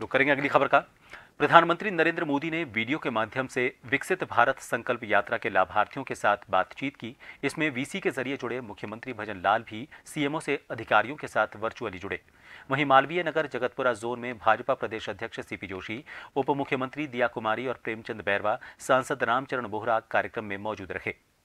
रुक करेंगे अगली खबर का प्रधानमंत्री नरेंद्र मोदी ने वीडियो के माध्यम से विकसित भारत संकल्प यात्रा के लाभार्थियों के साथ बातचीत की इसमें वीसी के जरिए जुड़े मुख्यमंत्री भजन लाल भी सीएमओ से अधिकारियों के साथ वर्चुअली जुड़े वहीं मालवीय नगर जगतपुरा जोन में भाजपा प्रदेश अध्यक्ष सीपी जोशी उप मुख्यमंत्री दिया कुमारी और प्रेमचंद बैरवा सांसद रामचरण बोहरा कार्यक्रम में मौजूद रहे